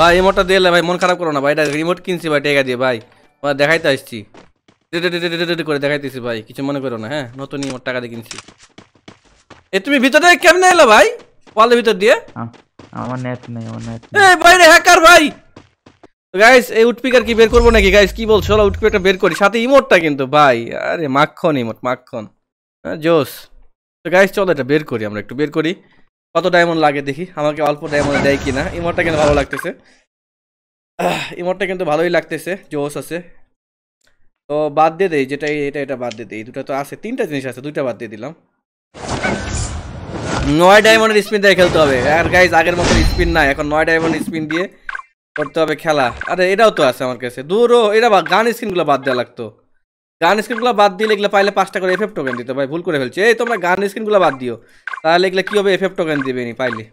ভাই রিমোটটা দিয়ে ভাই মন খারাপ করো না ভাই এটা রিমোট কিনছি ভাই টেকা দিয়ে ভাই দেখাইতে আসছি করে দেখাইতেছি ভাই কিছু মনে করো না হ্যাঁ নতুন রিমোট টাকা দিয়ে কিনছি এ তুমি ভিতরে কেমনে এলো ভাই ওয়ালের ভিতর দিয়ে আমার ভাই রে ভাই গাইস এই উটপিকার কি বের করবো নাকি গাইস কি বলছো বের করি সাথে ইমোটটা কিন্তু ভাই আরে ইমোট হ্যাঁ, তো গাইস এটা বের করি আমরা একটু বের করি কত ডায়মন্ড লাগে দেখি আমাকে অল্প ডায়মন্ড দেয় কিনা ইমোটটা কিন্তু ভালো লাগতেছে ইমোটটা কিন্তু ভালোই লাগতেছে জোস আছে তো বাদ দিয়ে দেয় যেটা এটা এটা বাদ দিয়ে দেয় দুটা তো আছে তিনটা জিনিস আছে দুইটা বাদ দিয়ে দিলাম নয় ডায়মন্ডের স্পিন দিয়ে খেলতে হবে আর গাইজ আগের মতো স্পিন নাই এখন নয় ডায়মন্ড স্পিন দিয়ে করতে হবে খেলা আরে এটাও তো আছে আমার কাছে দূরও এটা গান স্ক্রিনগুলো বাদ দেওয়া লাগতো গান স্ক্রিনগুলো বাদ দিলে এগুলো পাইলে পাঁচটা করে এফেক্ট টোকেন দিতে ভাই ভুল করে ফেলছে এই তোমরা গান স্ক্রিনগুলো বাদ দিও তাহলে এগুলো কী হবে এফএফ টোকেন দিবেনি পাইলি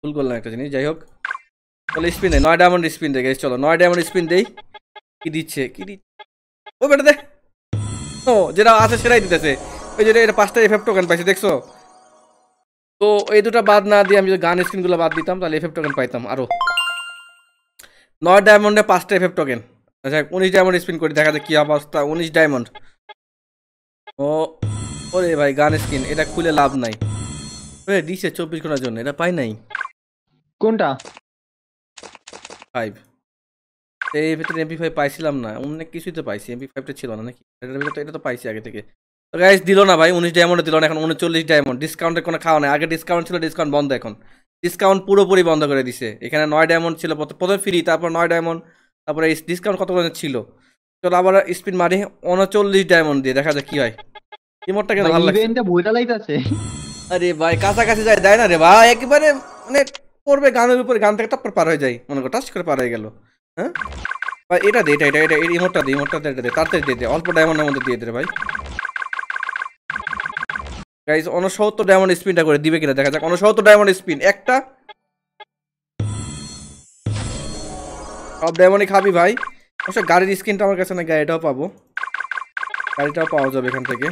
ভুল করলাম একটা জিনিস যাই হোক তাহলে স্পিন দেয় নয় ডায়মন্ড স্পিন দেয় গেছি চলো নয় ডায়মন্ড স্পিন দেই কি দিচ্ছে কি দিচ্ছে ও বেটা দে ও যেটা আছে সেটাই দিতেছে ওই যেটা এটা পাঁচটা এফএফ টোকেন পাইছে দেখছো তো এই দুটো বাদ না দিয়ে আমি যদি গান স্ক্রিনগুলো বাদ দিতাম তাহলে এফএফ টোকেন পাইতাম আরও নয় ডায়মন্ডে পাঁচটা এফএফ টোকেন আচ্ছা উনিশ ডায়মন্ড স্পিন করে দেখা যায় কী অবস্থা উনিশ ডায়মন্ড ও ওরে ভাই গান স্কিন এটা খুলে লাভ নাই ওরে দিছে চব্বিশ ঘন্টার জন্য এটা পাই নাই কোনটা ফাইভ এই ভিতরে এমপি ফাইভ পাইছিলাম না অনেক কিছুই তো পাইছি এমপি ফাইভটা ছিল না নাকি ভিতরে এটা তো পাইছি আগে থেকে গাইস দিল না ভাই উনিশ ডায়মন্ড দিল না এখন উনচল্লিশ ডায়মন্ড ডিসকাউন্টের কোনো খাওয়া নাই আগে ডিসকাউন্ট ছিল ডিসকাউন্ট বন্ধ এখন ডিসকাউন্ট পুরোপুরি বন্ধ করে দিছে এখানে নয় ডায়মন্ড ছিল প্রথম ফ্রি তারপর নয় ডায়মন্ড তারপরে ডিসকাউন্ট কত ছিল চলো আবার স্পিড মারি উনচল্লিশ ডায়মন্ড দিয়ে দেখা যাক কী হয় ইমোটটা কেন ভালো লাগছে ইভেন্টটা বইটা আরে ভাই কাছাকাছি যায় দেয় না রে ভাই মানে পড়বে গানের উপরে গান থেকে টপ্পর পার হয়ে যায় মনে টাচ করে পার হয়ে গেল হ্যাঁ ভাই এটা দে এটা এটা এটা ইমোটটা দে ইমোটটা দে এটা দে তাড়াতাড়ি দিয়ে দে অল্প ডায়মন্ডের মধ্যে দিয়ে দে ভাই গাইজ ডায়মন্ড স্পিনটা করে দিবে কিনা দেখা যাক অনসহত্তর ডায়মন্ড স্পিন একটা সব ডায়মন্ডই খাবি ভাই অবশ্য গাড়ির স্কিনটা আমার কাছে না গাড়িটাও পাবো গাড়িটাও পাওয়া যাবে এখান থেকে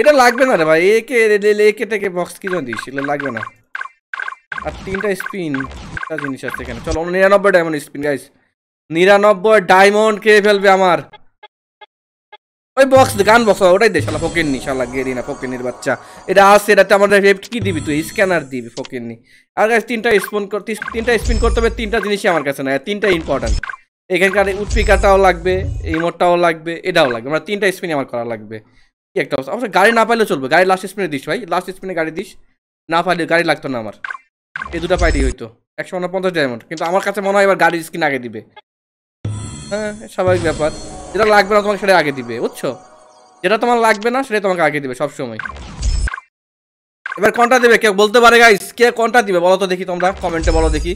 এটা লাগবে না রে ভাই একে একে টেকে বক্স কিনে দিস এটা লাগবে না আর তিনটা স্পিন তিনটা জিনিস আছে এখানে চলো নিরানব্বই ডায়মন্ড স্পিন গাইস নিরানব্বই ডায়মন্ড কে ফেলবে আমার ওই বক্স গান বক্স ওটাই দে শালা নি শালা গেরি না ফকিরনির বাচ্চা এটা আছে এটা আমাদের কি দিবি তুই স্ক্যানার দিবি নি আর গাছ তিনটা স্পিন করতে তিনটা স্পিন করতে হবে তিনটা জিনিসই আমার কাছে না তিনটা ইম্পর্ট্যান্ট এখানকার উৎপিকাটাও লাগবে মোটটাও লাগবে এটাও লাগবে মানে তিনটা স্পিন আমার করা লাগবে কি একটা অবস্থা অবশ্য গাড়ি না পাইলে চলবে গাড়ি লাস্ট স্পিনে দিস ভাই লাস্ট স্পিনে গাড়ি দিস না পাইলে গাড়ি লাগতো না আমার এই দুটা পাইলেই হইতো একশো উনপঞ্চাশ ডায়মন্ড কিন্তু আমার কাছে মনে হয় এবার গাড়ির স্কিন আগে দিবে হ্যাঁ স্বাভাবিক ব্যাপার যেটা লাগবে না তোমাকে সেটা আগে দিবে বুঝছো যেটা তোমার লাগবে না সেটা তোমাকে আগে দিবে সবসময় এবার কোনটা দেবে কেউ বলতে পারে গাইস কে কোনটা দিবে বলো তো দেখি তোমরা কমেন্টে বলো দেখি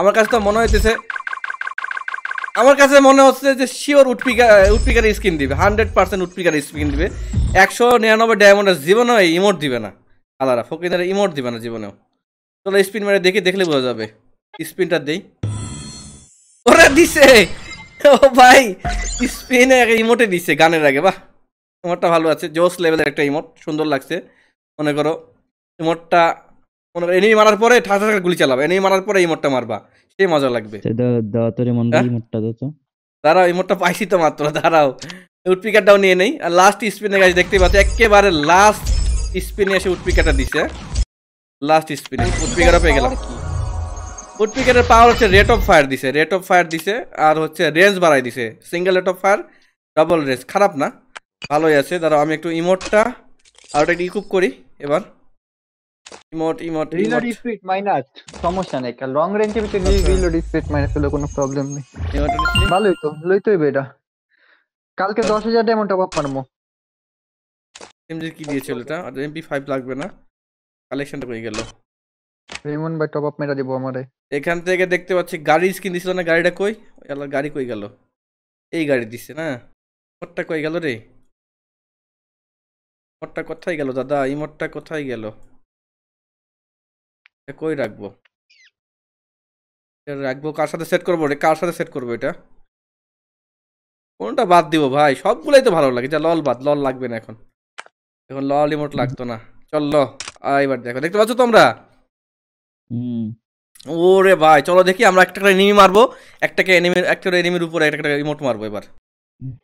আমার কাছে তো মনে হইতেছে আমার কাছে মনে হচ্ছে যে শিওর উটপিকার উটপিকার স্কিন দিবে হান্ড্রেড পার্সেন্ট উটপিকার স্কিন দিবে একশো নিরানব্বই ডায়মন্ডের জীবনেও এই ইমোট দিবে না আলাদা ফকিনারে ইমোট দিবে না জীবনেও চলো স্পিন মেরে দেখি দেখলে বোঝা যাবে স্পিনটা দেই ওরা দিছে ও ভাই স্পিনে আগে ইমোটে দিছে গানের আগে বা ইমোটটা ভালো আছে জোস লেভেলের একটা ইমোট সুন্দর লাগছে মনে করো ইমোটটা মনে করো এনিমি মারার পরে ঠাসা ঠাকা গুলি চালাবে এনিমি মারার পরে ইমোটটা মারবা সেই মজা লাগবে হ্যাঁ? দাঁড়াও ইমোটটা পাইছি তো মাত্র দাঁড়াও উডপিকারটাও নিয়ে নেই আর লাস্ট স্পিনের গাছ দেখতে পাচ্ছি একেবারে লাস্ট স্পিনে এসে উডপিকারটা দিছে লাস্ট স্পিনে উডপিকারও পেয়ে গেলাম উডপিকারের পাওয়ার হচ্ছে রেট অফ ফায়ার দিছে রেট অফ ফায়ার দিছে আর হচ্ছে রেঞ্জ বাড়াই দিছে single rate of fire double range খারাপ না ভালোই আছে ধরো আমি একটু ইমোটটা আর ওটা ইকুপ করি এবার emote emote reload speed minus সমস্যা কারণ লং রেঞ্জে ভিতরে রিলোড স্পিড মাইনাস হলে কোনো প্রবলেম নেই ভালোই তো লইতেই বেটা কালকে 10000 ডায়মন্ড টপ আপ করব এমজি কি দিয়েছিল এটা আর এমপি 5 লাগবে না কালেকশনটা হয়ে গেল রিমন বাই টপ আপ মেটা দিব আমারে এখান থেকে দেখতে পাচ্ছি গাড়ি স্কিন দিছিল না গাড়িটা কই আল্লাহ গাড়ি কই গেল এই গাড়ি দিছে না মোটটা কই গেল রে মোটটা কোথায় গেল দাদা এই মোটটা কোথায় গেল কই রাখবো রাখবো কার সাথে সেট করবো রে কার সাথে সেট করবো এটা কোনটা বাদ দিব ভাই সবগুলাই তো ভালো লাগে যা লল বাদ লল লাগবে না এখন এখন লল রিমোট লাগতো না চল ল এবার দেখো দেখতে পাচ্ছ তোমরা ওরে ভাই চলো দেখি আমরা একটা করে এনিমি মারবো একটাকে এনিমি একটা এনিমির উপরে একটা রিমোট মারবো এবার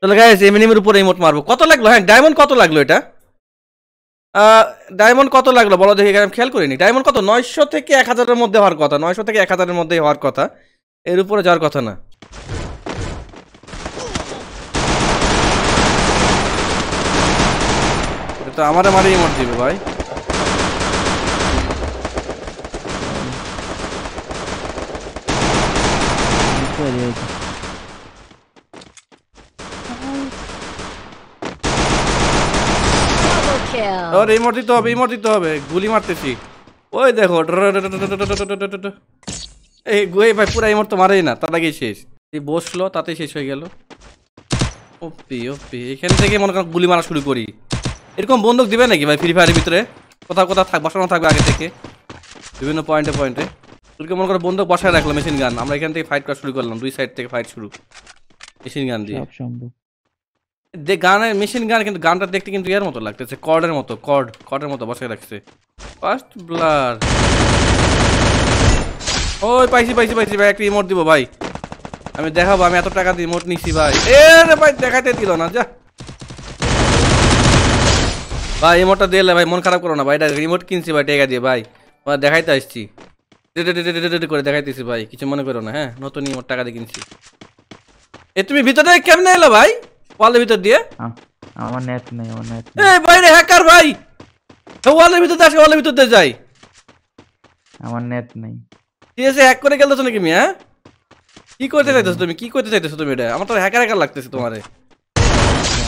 চলো গাইস এনিমির উপরে রিমোট মারবো কত লাগলো হ্যাঁ ডায়মন্ড কত লাগলো এটা ডায়মন্ড কত লাগলো বলো দেখি আমি খেয়াল করিনি ডায়মন্ড কত নয়শো থেকে এক হাজারের মধ্যে হওয়ার কথা নয়শো থেকে এক হাজারের মধ্যে হওয়ার কথা এর উপরে যাওয়ার কথা না তো আমারে মারি ইমোট দিবে ভাই ওর ইমোট দিতে হবে ইমোট দিতে হবে গুলি মারতেছি ওই দেখো এই গুয়ে ভাই পুরা ইমোট তো মারেই না তার আগেই শেষ বসলো তাতেই শেষ হয়ে গেল ওপি ওপি এখান থেকে মনে করেন গুলি মারা শুরু করি এরকম বন্দুক দিবে নাকি ভাই ফ্রি ফায়ারের ভিতরে কোথাও কোথাও থাক বসানো থাকবে আগে থেকে বিভিন্ন পয়েন্টে পয়েন্টে তোকে মনে করে বন্দুক বসায় রাখলো মেশিন গান আমরা এখান থেকে ফাইট করা শুরু করলাম দুই সাইড থেকে ফাইট শুরু মেশিন গান দিয়ে যে গানের মেশিন গান কিন্তু গানটা দেখতে কিন্তু ইয়ার মতো লাগতেছে কর্ডের মতো কর্ড কর্ডের মতো বসায় রাখছে ফার্স্ট ব্লার ওই পাইছি পাইছি পাইছি ভাই একটা ইমোট দিব ভাই আমি দেখাবো আমি এত টাকা দিয়ে ইমোট নিছি ভাই এ ভাই দেখাতে দিল না যা ভাই রিমোটটা দিয়ে ভাই মন খারাপ করো না ভাই এটা রিমোট কিনছি ভাই টেকা দিয়ে ভাই দেখাইতে আসছি করে দেখাইতেছি ভাই কিছু মনে করো না হ্যাঁ নতুন রিমোট টাকা দিয়ে কিনছি এ তুমি ভিতরে কেমনে এলো ভাই ওয়ালের ভিতর দিয়ে আমার নেট নেই আমার নেট এই ভাই রে হ্যাকার ভাই ওয়ালের ভিতর দিয়ে ওয়ালের ভিতর দিয়ে যাই আমার নেট নেই সিএসএ হ্যাক করে গেলছ তো নাকি মিয়া হ্যাঁ? কি করতে চাইতেছো তুমি কি করতে চাইতেছো তুমি এটা আমার তো হ্যাকার হ্যাকার লাগতেছে তোমারে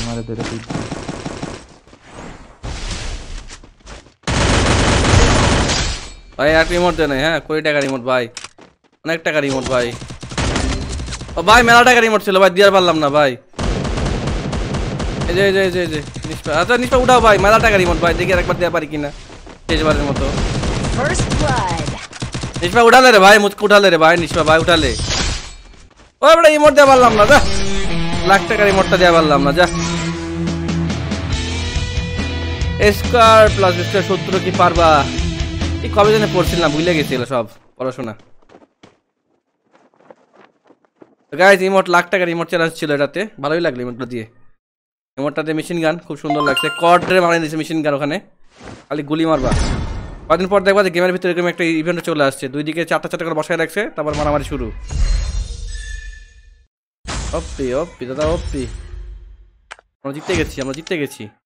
আমারে ধরে ভাই এক রিমোট দেনে হ্যাঁ কুড়ি টাকা রিমোট ভাই অনেক টাকা রিমোট ভাই ও ভাই মেলা টাকা রিমোট ছিল ভাই দিয়ার পারলাম না ভাই এই যে এই যে এই যে নিষ্পা আচ্ছা নিষ্পা উঠাও ভাই মেলা টাকা রিমোট ভাই দেখি একবার দেওয়া পারি কিনা শেষবারের মতো নিষ্পা উঠালে রে ভাই মুচকে উঠালে রে ভাই নিষ্পা ভাই উঠালে ও আমরা রিমোট দেওয়া পারলাম না যা লাখ টাকা রিমোটটা দেওয়া পারলাম না যা স্কোয়ার প্লাস স্কোয়ার সত্তর কি পারবা এই কবে জানে পড়ছিলাম ভুলে গেছিল সব পড়াশোনা গাইজ ইমোট লাখ টাকার ইমোট চ্যালেঞ্জ ছিল এটাতে ভালোই লাগলো ইমোটটা দিয়ে ইমোটটাতে মেশিন গান খুব সুন্দর লাগছে কর্ডে মারিয়ে দিয়েছে মেশিন গান ওখানে খালি গুলি মারবা কদিন পর দেখবা যে গেমের ভিতরে এরকম একটা ইভেন্ট চলে আসছে দুই দিকে চারটা চারটা করে বসায় রাখছে তারপর মারামারি শুরু অপ্পি অপ্পি দাদা অপ্পি আমরা জিততে গেছি আমরা জিততে গেছি